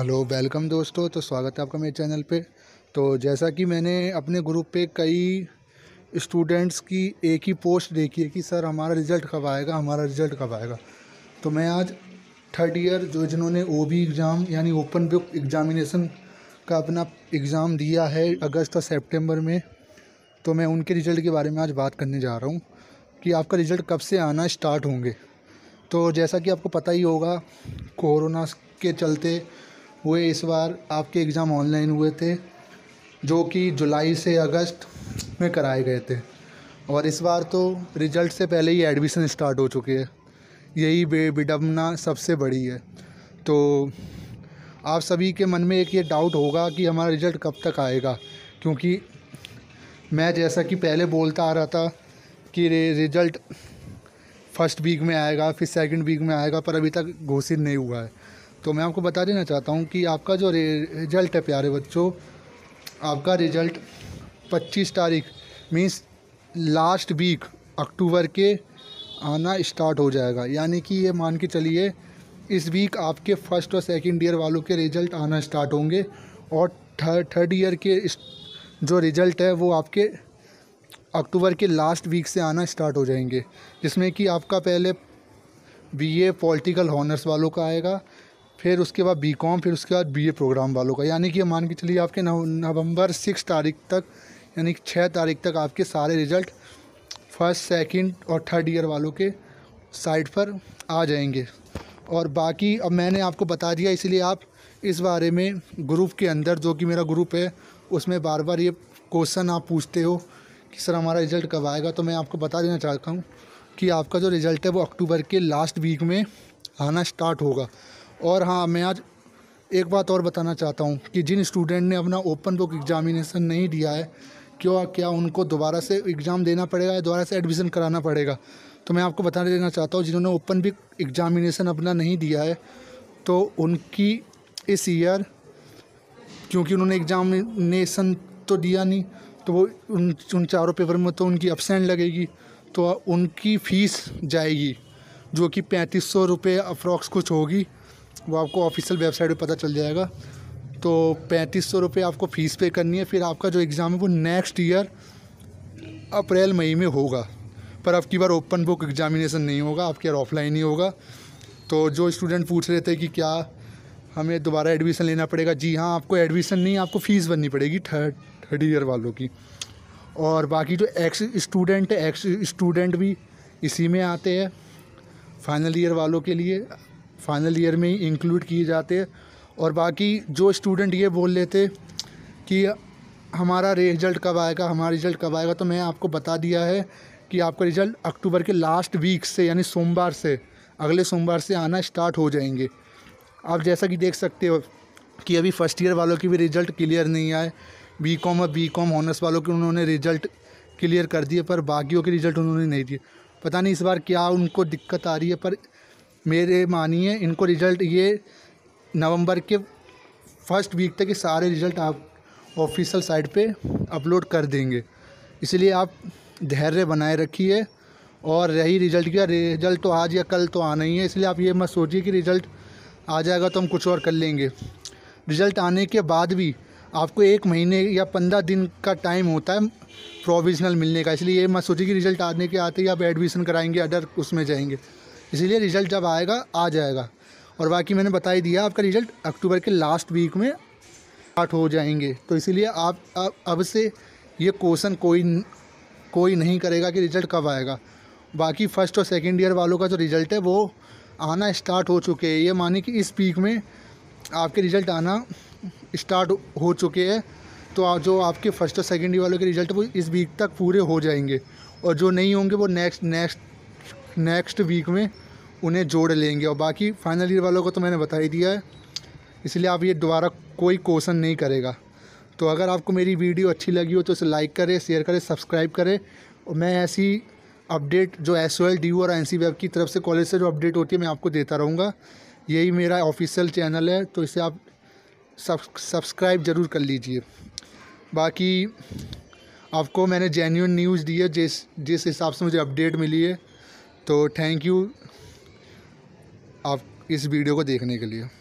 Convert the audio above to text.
hello welcome दोस्तों तो स्वागत है आपका मेरे चैनल पे तो जैसा कि मैंने अपने ग्रुप पे कई स्टूडेंट्स की एक ही पोस्ट देखी है कि सर हमारा रिज़ल्ट कब आएगा हमारा रिज़ल्ट कब आएगा तो मैं आज थर्ड ईयर जो जिन्होंने ओ बी एग्ज़ाम यानी ओपन बुक एग्ज़ामिनेशन का अपना एग्ज़ाम दिया है अगस्त और सेप्टेम्बर में तो मैं उनके रिज़ल्ट के बारे में आज बात करने जा रहा हूँ कि आपका रिज़ल्ट कब से आना स्टार्ट होंगे तो जैसा कि आपको पता ही होगा कोरोना के चलते हुए इस बार आपके एग्ज़ाम ऑनलाइन हुए थे जो कि जुलाई से अगस्त में कराए गए थे और इस बार तो रिजल्ट से पहले ही एडमिशन स्टार्ट हो चुकी है यही बे विडम्बना सबसे बड़ी है तो आप सभी के मन में एक ये डाउट होगा कि हमारा रिज़ल्ट कब तक आएगा क्योंकि मैं जैसा कि पहले बोलता आ रहा था कि रिज़ल्ट फर्स्ट वीक में आएगा फिर सेकंड वीक में आएगा पर अभी तक घोषित नहीं हुआ है तो मैं आपको बता देना चाहता हूँ कि आपका जो रिज़ल्ट है प्यारे बच्चों आपका रिज़ल्ट 25 तारीख मीन्स लास्ट वीक अक्टूबर के आना स्टार्ट हो जाएगा यानी कि ये मान के चलिए इस वीक आपके फर्स्ट और सेकंड ईयर वालों के रिज़ल्ट आना स्टार्ट होंगे और थर्ड थर्ड ईयर के जो रिज़ल्ट है वो आपके अक्टूबर के लास्ट वीक से आना स्टार्ट हो जाएंगे जिसमें कि आपका पहले बीए पॉलिटिकल हॉनर्स वालों का आएगा फिर उसके बाद बी कॉम फिर उसके बाद बी प्रोग्राम वालों का यानी कि मान के चलिए आपके नवंबर सिक्स तारीख तक यानी कि छः तारीख तक आपके सारे रिज़ल्ट फर्स्ट सेकंड और थर्ड ईयर वालों के साइट पर आ जाएंगे और बाकी अब मैंने आपको बता दिया इसलिए आप इस बारे में ग्रुप के अंदर जो कि मेरा ग्रुप है उसमें बार बार ये क्वेश्चन आप पूछते हो कि सर हमारा रिज़ल्ट कब आएगा तो मैं आपको बता देना चाहता हूँ कि आपका जो रिज़ल्ट है वो अक्टूबर के लास्ट वीक में आना स्टार्ट होगा और हाँ मैं आज एक बात और बताना चाहता हूँ कि जिन स्टूडेंट ने अपना ओपन बुक एग्जामिनेशन नहीं दिया है क्यों क्या उनको दोबारा से एग्ज़ाम देना पड़ेगा या दोबारा से एडमिशन कराना पड़ेगा तो मैं आपको बताने देना चाहता हूँ जिन्होंने ओपन बुक एग्ज़ामिनेशन अपना नहीं दिया है तो उनकी इस ईयर क्योंकि उन्होंने एग्ज़ामिनेशन तो दिया नहीं तो वो उन उन चारों पेपर में तो उनकी अपसेंट लगेगी तो उनकी फ़ीस जाएगी जो कि पैंतीस सौ रुपये अप्रॉक्स कुछ होगी वो आपको ऑफिशियल वेबसाइट पर पता चल जाएगा तो पैंतीस सौ रुपये आपको फ़ीस पे करनी है फिर आपका जो एग्ज़ाम है वो नेक्स्ट ईयर अप्रैल मई में होगा पर आपकी बार ओपन बुक एग्जामिनेशन नहीं होगा आपकी यार ऑफलाइन ही होगा तो जो स्टूडेंट पूछ रहे थे कि क्या हमें दोबारा एडमिशन लेना पड़ेगा जी हाँ आपको एडमिशन नहीं आपको फ़ीस भरनी पड़ेगी थर्ड थर्ड ईयर वालों की और बाकी जो एक्स स्टूडेंट है एक्स स्टूडेंट भी इसी में आते हैं फाइनल ईयर वालों के लिए फाइनल ईयर में ही इंक्लूड किए जाते और बाकी जो स्टूडेंट ये बोल लेते कि हमारा रिज़ल्ट कब आएगा हमारा रिज़ल्ट कब आएगा तो मैं आपको बता दिया है कि आपका रिज़ल्ट अक्टूबर के लास्ट वीक से यानी सोमवार से अगले सोमवार से आना स्टार्ट हो जाएंगे आप जैसा कि देख सकते हो कि अभी फ़र्स्ट ईयर वालों के भी रिज़ल्ट क्लियर नहीं आए बी कॉम और बी कॉम ऑनर्स वालों के उन्होंने रिज़ल्ट क्लियर कर दिए पर बाकियों के रिज़ल्ट उन्होंने नहीं दिए पता नहीं इस बार क्या उनको दिक्कत आ रही है पर मेरे मानिए इनको रिज़ल्ट ये नवंबर के फर्स्ट वीक तक ये सारे रिज़ल्ट आप ऑफिशियल साइट पे अपलोड कर देंगे इसलिए आप धैर्य बनाए रखिए और रही रिज़ल्ट की रिज़ल्ट तो आज या कल तो आना ही है इसलिए आप ये मत सोचिए कि रिज़ल्ट आ जाएगा तो हम कुछ और कर लेंगे रिज़ल्ट आने के बाद भी आपको एक महीने या पंद्रह दिन का टाइम होता है प्रोविजनल मिलने का इसलिए ये मत सोचिए कि रिज़ल्ट आने के आते ही आप एडमिशन कराएंगे अदर उसमें जाएंगे इसीलिए रिज़ल्ट जब आएगा आ जाएगा और बाकी मैंने बता ही दिया आपका रिज़ल्ट अक्टूबर के लास्ट वीक में स्टार्ट हो जाएंगे तो इसीलिए आप अब से ये क्वेश्चन कोई कोई नहीं करेगा कि रिज़ल्ट कब आएगा बाकी फ़र्स्ट और सेकेंड ईयर वालों का जो रिज़ल्ट है वो आना स्टार्ट हो चुके हैं ये माने कि इस वीक में आपके रिज़ल्ट आना स्टार्ट हो चुके हैं तो आप जो आपके फ़र्स्ट और सेकेंड ईयर वालों के रिज़ल्ट वो इस वीक तक पूरे हो जाएंगे और जो नहीं होंगे वो नेक्स्ट नेक्स्ट नेक्स्ट वीक में उन्हें जोड़ लेंगे और बाकी फाइनल ईयर वालों को तो मैंने बता ही दिया है इसलिए आप ये दोबारा कोई क्वेश्चन नहीं करेगा तो अगर आपको मेरी वीडियो अच्छी लगी हो तो इसे लाइक करें शेयर करें सब्सक्राइब करें और मैं ऐसी अपडेट जो एस ओ एल डी और एन सी वेब की तरफ से कॉलेज से जो अपडेट होती है मैं आपको देता रहूँगा यही मेरा ऑफिशियल चैनल है तो इसे आप सब्सक्राइब ज़रूर कर लीजिए बाकी आपको मैंने जेन्यून न्यूज़ दी है जिस जिस हिसाब से मुझे अपडेट मिली है तो थैंक यू आप इस वीडियो को देखने के लिए